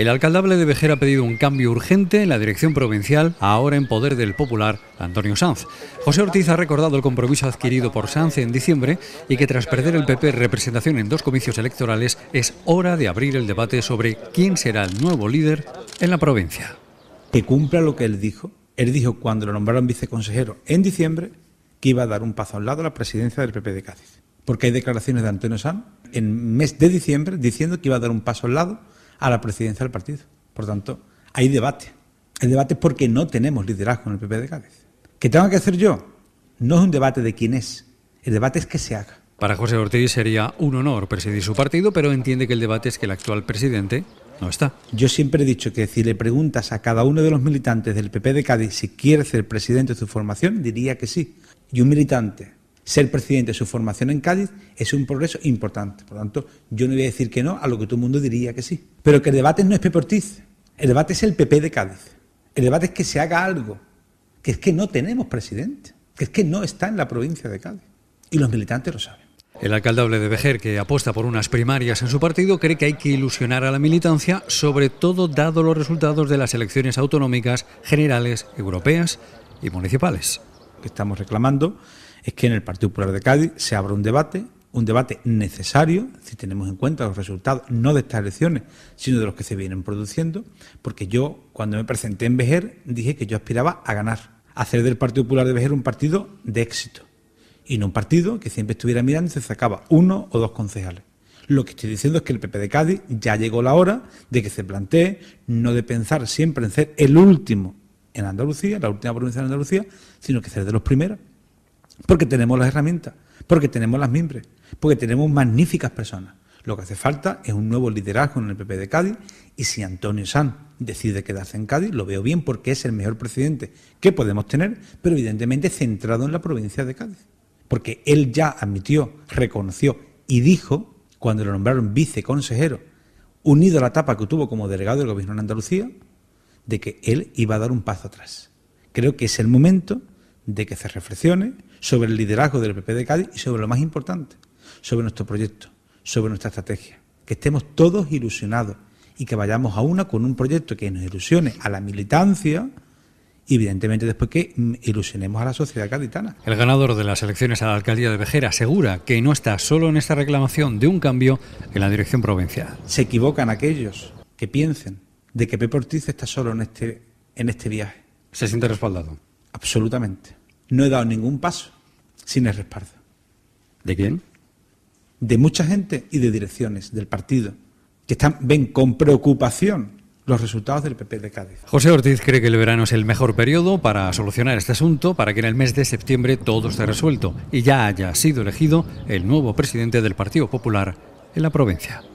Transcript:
El alcaldable de Vejer ha pedido un cambio urgente en la dirección provincial, ahora en poder del popular Antonio Sanz. José Ortiz ha recordado el compromiso adquirido por Sanz en diciembre y que tras perder el PP representación en dos comicios electorales es hora de abrir el debate sobre quién será el nuevo líder en la provincia. Que cumpla lo que él dijo. Él dijo cuando lo nombraron viceconsejero en diciembre que iba a dar un paso al lado a la presidencia del PP de Cádiz. Porque hay declaraciones de Antonio Sanz en mes de diciembre diciendo que iba a dar un paso al lado a la presidencia del partido. Por tanto, hay debate. El debate es porque no tenemos liderazgo en el PP de Cádiz. ¿Qué tengo que hacer yo? No es un debate de quién es. El debate es que se haga. Para José Ortiz sería un honor presidir su partido, pero entiende que el debate es que el actual presidente no está. Yo siempre he dicho que si le preguntas a cada uno de los militantes del PP de Cádiz si quiere ser presidente de su formación, diría que sí. Y un militante ser presidente de su formación en Cádiz es un progreso importante. Por lo tanto, yo no voy a decir que no a lo que todo el mundo diría que sí. Pero que el debate no es Pepe Ortiz, el debate es el PP de Cádiz. El debate es que se haga algo, que es que no tenemos presidente, que es que no está en la provincia de Cádiz. Y los militantes lo saben. El alcalde de Bejer que apuesta por unas primarias en su partido, cree que hay que ilusionar a la militancia, sobre todo dado los resultados de las elecciones autonómicas, generales, europeas y municipales. Que estamos reclamando es que en el Partido Popular de Cádiz se abra un debate, un debate necesario, si tenemos en cuenta los resultados no de estas elecciones, sino de los que se vienen produciendo, porque yo cuando me presenté en Vejer dije que yo aspiraba a ganar, a hacer del Partido Popular de Bejer un partido de éxito y no un partido que siempre estuviera mirando y se sacaba uno o dos concejales. Lo que estoy diciendo es que el PP de Cádiz ya llegó la hora de que se plantee no de pensar siempre en ser el último en Andalucía, la última provincia de Andalucía, sino que ser de los primeros. Porque tenemos las herramientas, porque tenemos las mimbres, porque tenemos magníficas personas. Lo que hace falta es un nuevo liderazgo en el PP de Cádiz y si Antonio Sanz decide quedarse en Cádiz, lo veo bien porque es el mejor presidente que podemos tener, pero evidentemente centrado en la provincia de Cádiz. Porque él ya admitió, reconoció y dijo, cuando lo nombraron viceconsejero, unido a la etapa que tuvo como delegado del gobierno en Andalucía, de que él iba a dar un paso atrás. Creo que es el momento de que se reflexione sobre el liderazgo del PP de Cádiz y sobre lo más importante, sobre nuestro proyecto, sobre nuestra estrategia. Que estemos todos ilusionados y que vayamos a una con un proyecto que nos ilusione a la militancia y evidentemente después que mm, ilusionemos a la sociedad caditana. El ganador de las elecciones a la alcaldía de Vejera asegura que no está solo en esta reclamación de un cambio en la dirección provincial. Se equivocan aquellos que piensen de que Pepe Ortiz está solo en este, en este viaje. Se siente respaldado. Absolutamente. No he dado ningún paso sin el respaldo. ¿De quién? De mucha gente y de direcciones del partido, que están, ven con preocupación los resultados del PP de Cádiz. José Ortiz cree que el verano es el mejor periodo para solucionar este asunto, para que en el mes de septiembre todo esté resuelto y ya haya sido elegido el nuevo presidente del Partido Popular en la provincia.